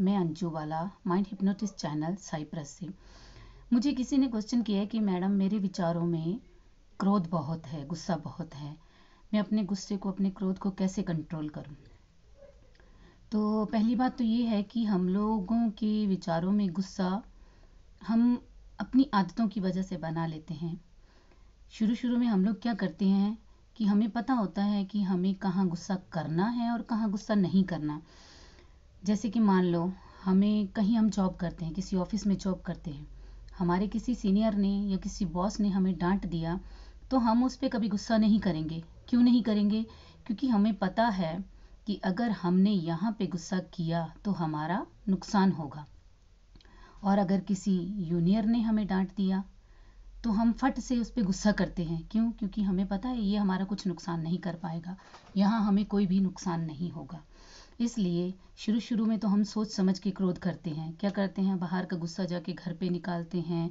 मैं अंजू वाला mind hypnotist channel Cyprus से मुझे किसी ने क्वेश्चन किया है कि मैडम मेरे विचारों में क्रोध बहुत है गुस्सा बहुत है मैं अपने गुस्से को अपने क्रोध को कैसे कंट्रोल करूं तो पहली बात तो ये है कि हम लोगों के विचारों में गुस्सा हम अपनी आदतों की वजह से बना लेते हैं शुरू शुरू में हम लोग क्या करते हैं कि हमें पता होता है कि हमें कहाँ गुस्सा करना है और कहाँ गुस्सा नहीं करना है जैसे कि मान लो हमें कहीं हम जॉब करते हैं किसी ऑफिस में जॉब करते हैं हमारे किसी सीनियर ने या किसी बॉस ने हमें डांट दिया तो हम उस पर कभी गुस्सा नहीं करेंगे क्यों नहीं करेंगे क्योंकि हमें पता है कि अगर हमने यहाँ पे गुस्सा किया तो हमारा नुकसान होगा और अगर किसी यूनियर ने हमें डांट दिया तो हम फट से उस पर गुस्सा करते हैं क्यों क्योंकि हमें पता है ये हमारा कुछ नुकसान नहीं कर पाएगा यहाँ हमें कोई भी नुकसान नहीं होगा इसलिए शुरू शुरू में तो हम सोच समझ के क्रोध करते हैं क्या करते हैं बाहर का गुस्सा जाके घर पे निकालते हैं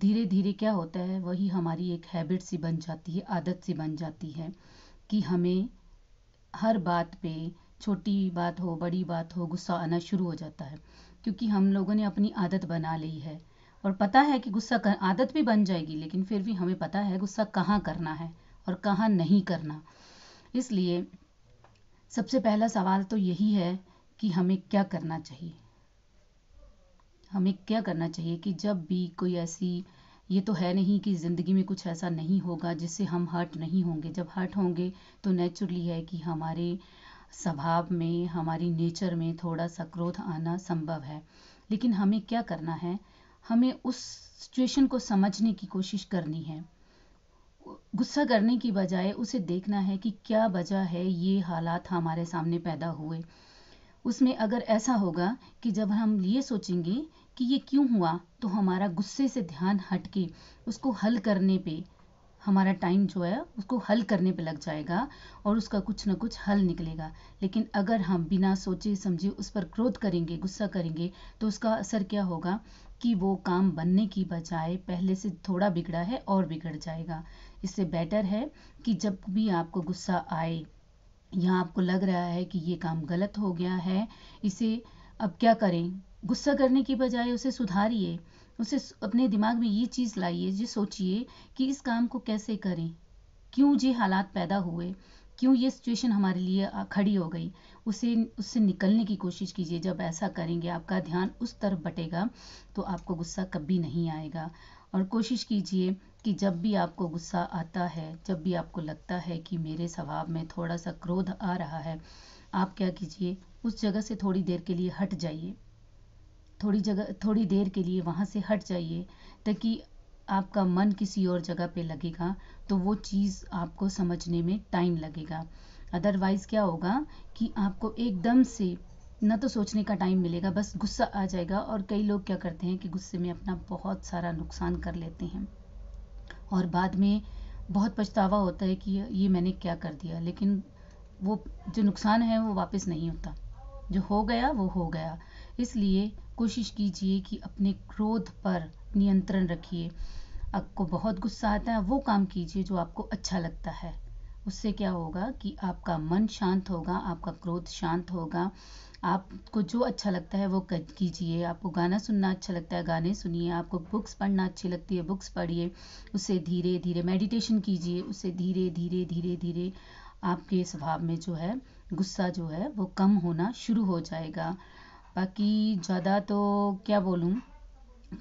धीरे धीरे क्या होता है वही हमारी एक हैबिट सी बन जाती है आदत सी बन जाती है कि हमें हर बात पे छोटी बात हो बड़ी बात हो गुस्सा आना शुरू हो जाता है क्योंकि हम लोगों ने अपनी आदत बना ली है और पता है कि गुस्सा कर आदत भी बन जाएगी लेकिन फिर भी हमें पता है गुस्सा कहाँ करना है और कहाँ नहीं करना इसलिए सबसे पहला सवाल तो यही है कि हमें क्या करना चाहिए हमें क्या करना चाहिए कि जब भी कोई ऐसी ये तो है नहीं कि ज़िंदगी में कुछ ऐसा नहीं होगा जिससे हम हर्ट नहीं होंगे जब हर्ट होंगे तो नेचुरली है कि हमारे स्वभाव में हमारी नेचर में थोड़ा सा क्रोध आना संभव है लेकिन हमें क्या करना है हमें उस सिचुएशन को समझने की कोशिश करनी है गुस्सा करने की बजाय उसे देखना है कि क्या वजह है ये हालात हमारे सामने पैदा हुए उसमें अगर ऐसा होगा कि जब हम ये सोचेंगे कि ये क्यों हुआ तो हमारा गुस्से से ध्यान हट के उसको हल करने पे हमारा टाइम जो है उसको हल करने पे लग जाएगा और उसका कुछ ना कुछ हल निकलेगा लेकिन अगर हम बिना सोचे समझे उस पर क्रोध करेंगे गुस्सा करेंगे तो उसका असर क्या होगा कि वो काम बनने की बजाय पहले से थोड़ा बिगड़ा है और बिगड़ जाएगा इससे बेटर है कि जब भी आपको गुस्सा आए या आपको लग रहा है कि ये काम गलत हो गया है इसे अब क्या करें गुस्सा करने की बजाय उसे सुधारिए उसे अपने दिमाग में ये चीज़ लाइए ये सोचिए कि इस काम को कैसे करें क्यों ये हालात पैदा हुए क्यों ये सिचुएशन हमारे लिए खड़ी हो गई उसे उससे निकलने की कोशिश कीजिए जब ऐसा करेंगे आपका ध्यान उस तरफ बटेगा तो आपको गुस्सा कभी नहीं आएगा और कोशिश कीजिए कि जब भी आपको गुस्सा आता है जब भी आपको लगता है कि मेरे स्वभाव में थोड़ा सा क्रोध आ रहा है आप क्या कीजिए उस जगह से थोड़ी देर के लिए हट जाइए थोड़ी जगह थोड़ी देर के लिए वहाँ से हट जाइए ताकि आपका मन किसी और जगह पे लगेगा तो वो चीज़ आपको समझने में टाइम लगेगा अदरवाइज़ क्या होगा कि आपको एकदम से न तो सोचने का टाइम मिलेगा बस गुस्सा आ जाएगा और कई लोग क्या करते हैं कि गुस्से में अपना बहुत सारा नुकसान कर लेते हैं और बाद में बहुत पछतावा होता है कि ये मैंने क्या कर दिया लेकिन वो जो नुकसान है वो वापस नहीं होता जो हो गया वो हो गया इसलिए कोशिश कीजिए कि अपने क्रोध पर नियंत्रण रखिए आपको बहुत गुस्सा आता है वो काम कीजिए जो आपको अच्छा लगता है उससे क्या होगा कि आपका मन शांत होगा आपका क्रोध शांत होगा आपको जो अच्छा लगता है वो कीजिए आपको गाना सुनना अच्छा लगता है गाने सुनिए आपको बुक्स पढ़ना अच्छी लगती है बुक्स पढ़िए उससे धीरे धीरे मेडिटेशन कीजिए उससे धीरे धीरे धीरे धीरे आपके स्वभाव में जो है गुस्सा जो है वो कम होना शुरू हो जाएगा बाकी ज़्यादा तो क्या बोलूँ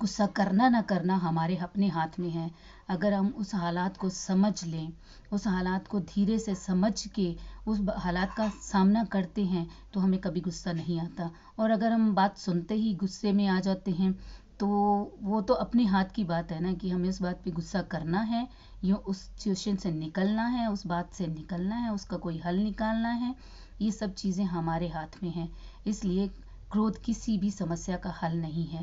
गुस्सा करना ना करना हमारे अपने हाथ में है अगर हम उस हालात को समझ लें उस हालात को धीरे से समझ के उस हालात का सामना करते हैं तो हमें कभी गुस्सा नहीं आता और अगर हम बात सुनते ही गुस्से में आ जाते हैं तो वो तो अपने हाथ की बात है ना कि हमें उस बात पे गुस्सा करना है या उस सिचुएशन से निकलना है उस बात से निकलना है उसका कोई हल निकालना है ये सब चीज़ें हमारे हाथ में हैं इसलिए क्रोध किसी भी समस्या का हल नहीं है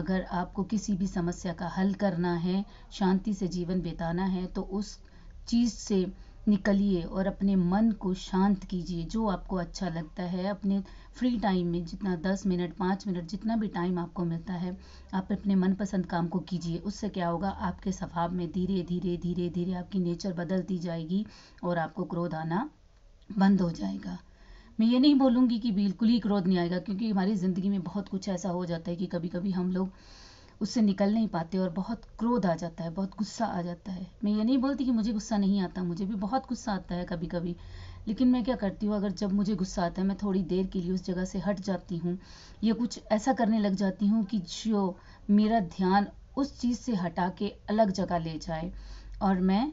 अगर आपको किसी भी समस्या का हल करना है शांति से जीवन बिताना है तो उस चीज़ से निकलिए और अपने मन को शांत कीजिए जो आपको अच्छा लगता है अपने फ्री टाइम में जितना दस मिनट पाँच मिनट जितना भी टाइम आपको मिलता है आप अपने मनपसंद काम को कीजिए उससे क्या होगा आपके स्वभाव में धीरे धीरे धीरे धीरे आपकी नेचर बदलती जाएगी और आपको क्रोध आना बंद हो जाएगा मैं ये नहीं बोलूँगी कि बिल्कुल ही क्रोध नहीं आएगा क्योंकि हमारी ज़िंदगी में बहुत कुछ ऐसा हो जाता है कि कभी कभी हम लोग उससे निकल नहीं पाते और बहुत क्रोध आ जाता है बहुत गुस्सा आ जाता है मैं ये नहीं बोलती कि मुझे गुस्सा नहीं आता मुझे भी बहुत गुस्सा आता है कभी कभी लेकिन मैं क्या करती हूँ अगर जब मुझे गुस्सा आता है मैं थोड़ी देर के लिए उस जगह से हट जाती हूँ या कुछ ऐसा करने लग जाती हूँ कि जो मेरा ध्यान उस चीज़ से हटा के अलग जगह ले जाए और मैं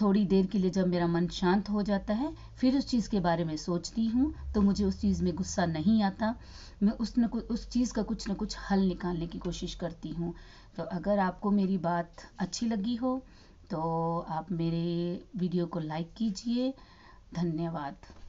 थोड़ी देर के लिए जब मेरा मन शांत हो जाता है फिर उस चीज़ के बारे में सोचती हूँ तो मुझे उस चीज़ में गुस्सा नहीं आता मैं उस न उस चीज़ का कुछ ना कुछ हल निकालने की कोशिश करती हूँ तो अगर आपको मेरी बात अच्छी लगी हो तो आप मेरे वीडियो को लाइक कीजिए धन्यवाद